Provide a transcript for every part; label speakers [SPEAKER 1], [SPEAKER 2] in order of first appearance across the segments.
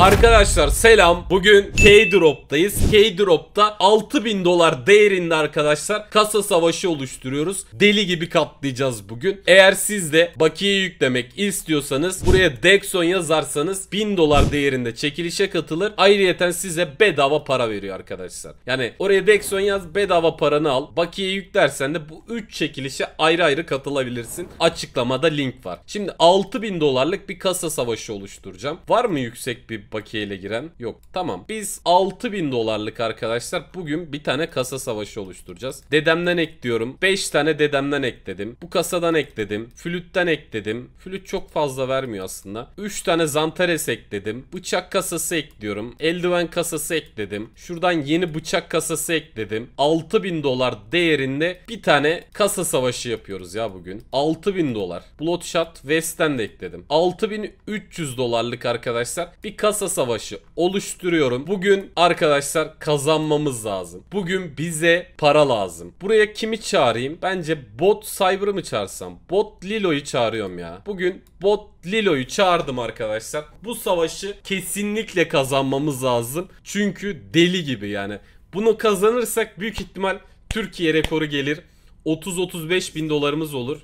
[SPEAKER 1] Arkadaşlar selam. Bugün K-Drop'tayız. K-Drop'ta 6000 dolar değerinde arkadaşlar kasa savaşı oluşturuyoruz. Deli gibi katlayacağız bugün. Eğer siz de bakiye yüklemek istiyorsanız buraya Dexon yazarsanız 1000 dolar değerinde çekilişe katılır. Ayrıyeten size bedava para veriyor arkadaşlar. Yani oraya Dexon yaz bedava paranı al. Bakiye yüklersen de bu 3 çekilişe ayrı ayrı katılabilirsin. Açıklamada link var. Şimdi 6000 dolarlık bir kasa savaşı oluşturacağım. Var mı yüksek bir büyük bakiyeyle giren yok. Tamam biz 6000 dolarlık arkadaşlar bugün bir tane kasa savaşı oluşturacağız. Dedemden ekliyorum. 5 tane dedemden ekledim. Bu kasadan ekledim. Flütten ekledim. Flüt çok fazla vermiyor aslında. 3 tane zantares ekledim. Bıçak kasası ekliyorum. Eldiven kasası ekledim. Şuradan yeni bıçak kasası ekledim. 6000 dolar değerinde bir tane kasa savaşı yapıyoruz ya bugün. 6000 dolar. Bloodshot West'ten de ekledim. 6300 dolarlık arkadaşlar bir kasa kasa savaşı oluşturuyorum. Bugün arkadaşlar kazanmamız lazım. Bugün bize para lazım. Buraya kimi çağırayım? Bence bot Cyber'ı mı çağırsam? Bot Lilo'yu çağırıyorum ya. Bugün bot Lilo'yu çağırdım arkadaşlar. Bu savaşı kesinlikle kazanmamız lazım. Çünkü deli gibi yani. Bunu kazanırsak büyük ihtimal Türkiye rekoru gelir. 30-35 bin dolarımız olur.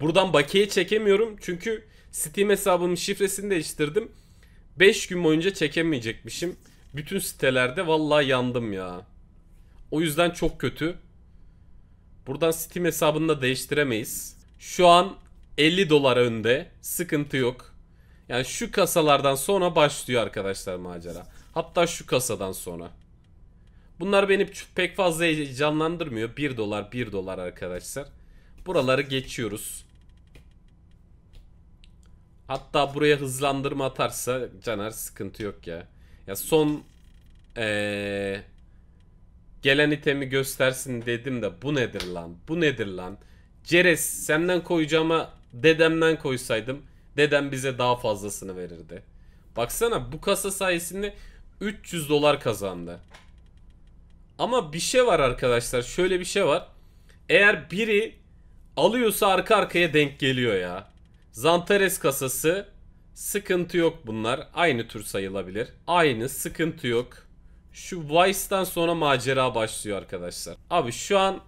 [SPEAKER 1] Buradan bakiye çekemiyorum çünkü Steam hesabımın şifresini değiştirdim. 5 gün boyunca çekemeyecekmişim. Bütün sitelerde vallahi yandım ya. O yüzden çok kötü. Buradan Steam hesabını da değiştiremeyiz. Şu an 50 dolar önde. Sıkıntı yok. Yani şu kasalardan sonra başlıyor arkadaşlar macera. Hatta şu kasadan sonra. Bunlar beni pek fazla heyecanlandırmıyor. 1 dolar 1 dolar arkadaşlar. Buraları geçiyoruz. Hatta buraya hızlandırma atarsa Caner sıkıntı yok ya. Ya son ee, gelen itemi göstersin dedim de bu nedir lan? Bu nedir lan? Ceres senden koyacağıma dedemden koysaydım dedem bize daha fazlasını verirdi. Baksana bu kasa sayesinde 300 dolar kazandı. Ama bir şey var arkadaşlar şöyle bir şey var. Eğer biri alıyorsa arka arkaya denk geliyor ya. Zantares kasası sıkıntı yok bunlar. Aynı tür sayılabilir. Aynı sıkıntı yok. Şu Vice'den sonra macera başlıyor arkadaşlar. Abi şu an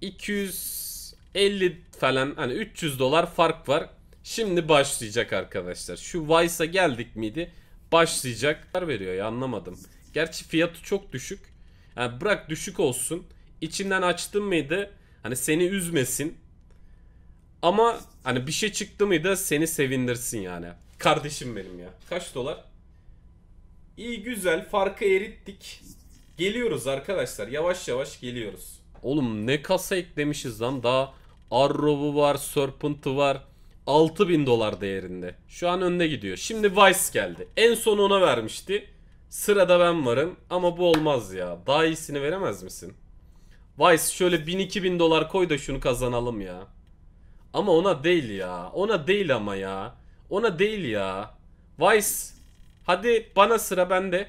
[SPEAKER 1] 250 falan hani 300 dolar fark var. Şimdi başlayacak arkadaşlar. Şu Vice'a geldik miydi? Başlayacak. Veriyor ya anlamadım. Gerçi fiyatı çok düşük. Yani bırak düşük olsun. İçinden açtın mıydı? Hani seni üzmesin. Ama hani bir şey çıktı mıydı seni sevindirsin yani. Kardeşim benim ya. Kaç dolar? İyi güzel farkı erittik. Geliyoruz arkadaşlar. Yavaş yavaş geliyoruz. Oğlum ne kasa eklemişiz lan. Daha Arrow'u var, Serpent'ı var. 6000 dolar değerinde. Şu an önde gidiyor. Şimdi Vice geldi. En son ona vermişti. Sırada ben varım ama bu olmaz ya. Daha iyisini veremez misin? Vice şöyle 1000-2000 dolar koy da şunu kazanalım ya. Ama ona değil ya. Ona değil ama ya. Ona değil ya. Vice. Hadi bana sıra bende.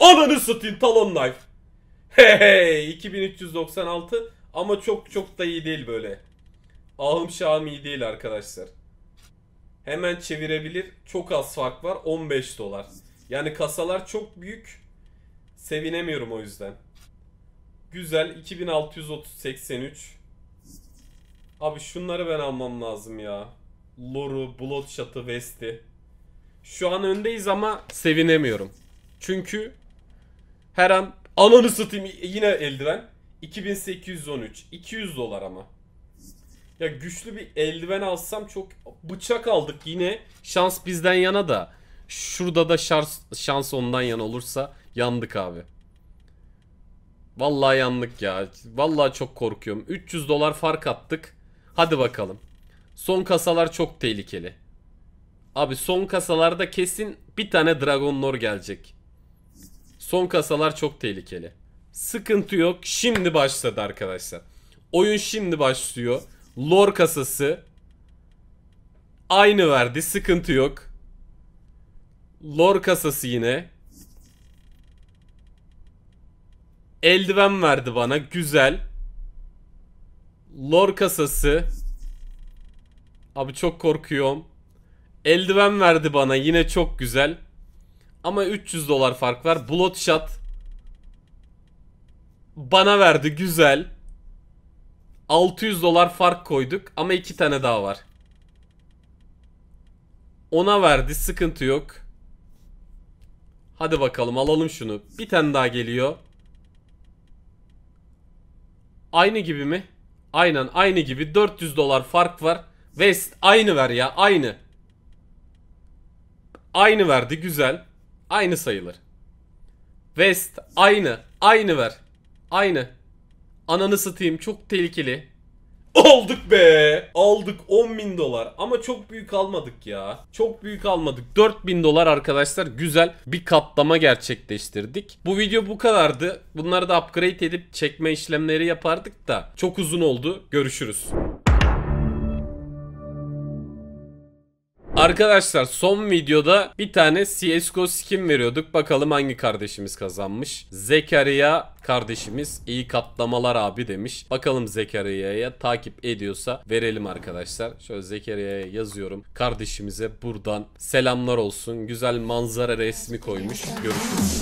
[SPEAKER 1] Ananı satayım Talon Knife. Hey hey 2396 ama çok çok da iyi değil böyle. Ahım şahım iyi değil arkadaşlar. Hemen çevirebilir. Çok az fark var. 15 dolar. Yani kasalar çok büyük. Sevinemiyorum o yüzden. Güzel 2683 Abi şunları ben almam lazım ya. Loru, Bloodshot'ı, Vest'i. Şu an öndeyiz ama sevinemiyorum. Çünkü her an ananı satayım yine eldiven. 2813. 200 dolar ama. Ya güçlü bir eldiven alsam çok bıçak aldık yine. Şans bizden yana da. Şurada da şans, şans ondan yana olursa yandık abi. Vallahi yandık ya. Vallahi çok korkuyorum. 300 dolar fark attık. Hadi bakalım. Son kasalar çok tehlikeli. Abi son kasalarda kesin bir tane Dragon Lore gelecek. Son kasalar çok tehlikeli. Sıkıntı yok. Şimdi başladı arkadaşlar. Oyun şimdi başlıyor. Lor kasası. Aynı verdi. Sıkıntı yok. Lor kasası yine. Eldiven verdi bana. Güzel. Lor kasası. Abi çok korkuyorum. Eldiven verdi bana yine çok güzel. Ama 300 dolar fark var. Bloodshot. Bana verdi güzel. 600 dolar fark koyduk ama iki tane daha var. Ona verdi sıkıntı yok. Hadi bakalım alalım şunu. Bir tane daha geliyor. Aynı gibi mi? Aynen aynı gibi 400 dolar fark var. West aynı ver ya aynı. Aynı verdi güzel. Aynı sayılır. West aynı aynı ver. Aynı. Ananı satayım çok tehlikeli. Aldık be. Aldık 10.000 dolar. Ama çok büyük almadık ya. Çok büyük almadık. 4.000 dolar arkadaşlar güzel bir katlama gerçekleştirdik. Bu video bu kadardı. Bunları da upgrade edip çekme işlemleri yapardık da. Çok uzun oldu. Görüşürüz. Arkadaşlar son videoda bir tane CSGO skin veriyorduk. Bakalım hangi kardeşimiz kazanmış. Zekeriya kardeşimiz iyi katlamalar abi demiş. Bakalım Zekeriya'ya takip ediyorsa verelim arkadaşlar. Şöyle Zekeriya'ya yazıyorum. Kardeşimize buradan selamlar olsun. Güzel manzara resmi koymuş. Görüşürüz.